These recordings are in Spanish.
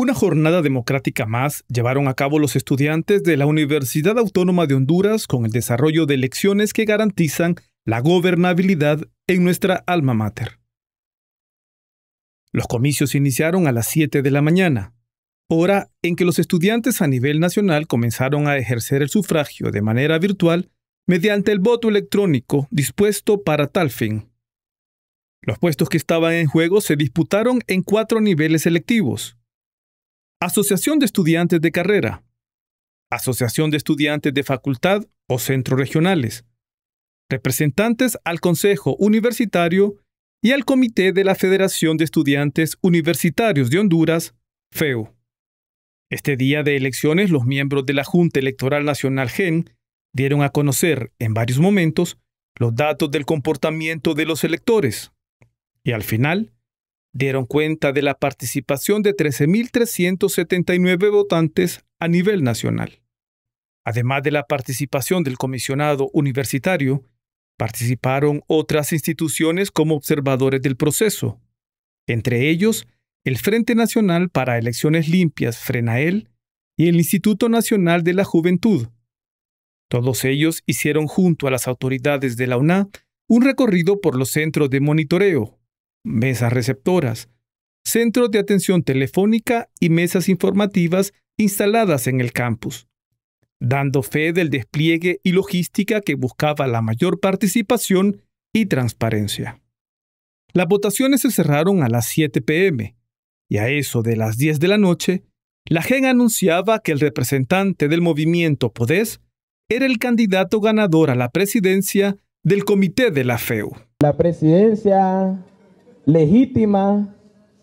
Una jornada democrática más llevaron a cabo los estudiantes de la Universidad Autónoma de Honduras con el desarrollo de elecciones que garantizan la gobernabilidad en nuestra alma mater. Los comicios iniciaron a las 7 de la mañana, hora en que los estudiantes a nivel nacional comenzaron a ejercer el sufragio de manera virtual mediante el voto electrónico dispuesto para tal fin. Los puestos que estaban en juego se disputaron en cuatro niveles electivos Asociación de Estudiantes de Carrera. Asociación de Estudiantes de Facultad o Centros Regionales. Representantes al Consejo Universitario y al Comité de la Federación de Estudiantes Universitarios de Honduras, FEU. Este día de elecciones, los miembros de la Junta Electoral Nacional GEN dieron a conocer en varios momentos los datos del comportamiento de los electores. Y al final, dieron cuenta de la participación de 13.379 votantes a nivel nacional. Además de la participación del comisionado universitario, participaron otras instituciones como observadores del proceso, entre ellos el Frente Nacional para Elecciones Limpias, FRENAEL, y el Instituto Nacional de la Juventud. Todos ellos hicieron junto a las autoridades de la UNA un recorrido por los centros de monitoreo, mesas receptoras, centros de atención telefónica y mesas informativas instaladas en el campus, dando fe del despliegue y logística que buscaba la mayor participación y transparencia. Las votaciones se cerraron a las 7 pm y a eso de las 10 de la noche, la GEN anunciaba que el representante del movimiento Podés era el candidato ganador a la presidencia del Comité de la FEU. La presidencia legítima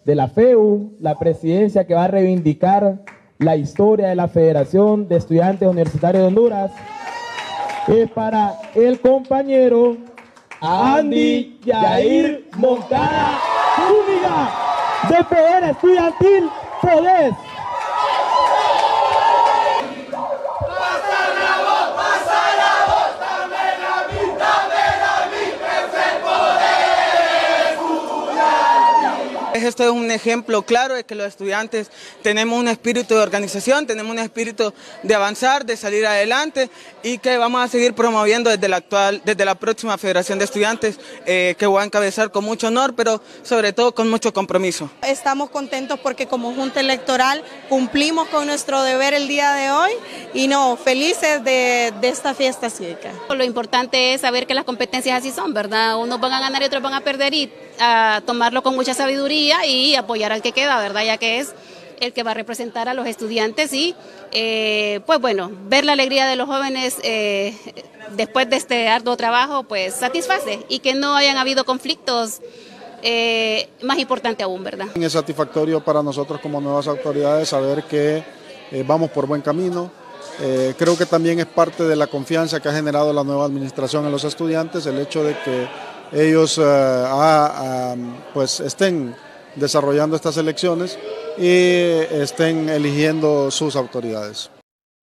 de la FEU, la presidencia que va a reivindicar la historia de la Federación de Estudiantes Universitarios de Honduras, es para el compañero Andy Yair Montana, única de Poder Estudiantil Podés. Esto es un ejemplo claro de que los estudiantes tenemos un espíritu de organización, tenemos un espíritu de avanzar, de salir adelante y que vamos a seguir promoviendo desde la actual, desde la próxima Federación de Estudiantes eh, que voy a encabezar con mucho honor, pero sobre todo con mucho compromiso. Estamos contentos porque como Junta Electoral cumplimos con nuestro deber el día de hoy y no, felices de, esta fiesta cívica. Lo importante es saber que las competencias así son, ¿verdad? Unos van a ganar y otros van a perder y a ah, tomarlo con mucha sabiduría y apoyar al que queda, ¿verdad? Ya que es el que va a representar a los estudiantes y, eh, pues bueno, ver la alegría de los jóvenes eh, después de este arduo trabajo, pues satisface y que no hayan habido conflictos. Eh, más importante aún, ¿verdad? Es satisfactorio para nosotros como nuevas autoridades saber que vamos por buen camino. creo que también es parte de la confianza que ha generado la nueva administración en los estudiantes el hecho de que ellos ah, ah, pues estén desarrollando estas elecciones y estén eligiendo sus autoridades.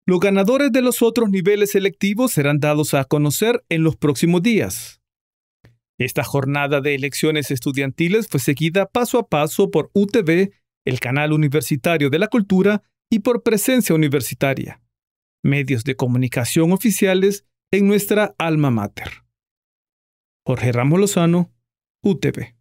Los ganadores de los otros niveles electivos serán dados a conocer en los próximos días. Esta jornada de elecciones estudiantiles fue seguida paso a paso por UTV, el canal universitario de la cultura, y por presencia universitaria, medios de comunicación oficiales en nuestra alma mater. Jorge Ramos Lozano, UTV.